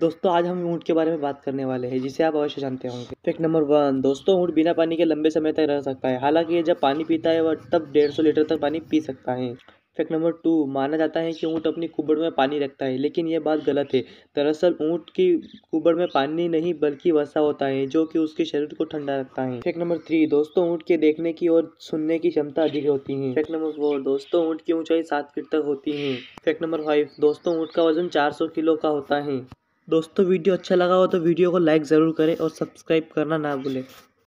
दोस्तों आज हम ऊँट के बारे में बात करने वाले हैं जिसे आप अवश्य जानते होंगे फैक्ट नंबर वन दोस्तों ऊँट बिना पानी के लंबे समय तक रह सकता है हालांकि ये जब पानी पीता है वह तब डेढ़ सौ लीटर तक पानी पी सकता है फैक्ट नंबर टू माना जाता है कि ऊँट अपनी कुबड़ में पानी रखता है लेकिन यह बात गलत है दरअसल ऊँट की कुबड़ में पानी नहीं बल्कि वसा होता है जो कि उसके शरीर को ठंडा रखता है फैक्ट नंबर थ्री दोस्तों ऊँट के देखने की और सुनने की क्षमता अधिक होती है फैक्ट नंबर फोर दोस्तों ऊँट की ऊंचाई सात फीट तक होती है फैक्ट नंबर फाइव दोस्तों ऊँट का वजन चार सौ किलो का होता है दोस्तों वीडियो अच्छा लगा हो तो वीडियो को लाइक ज़रूर करें और सब्सक्राइब करना ना भूलें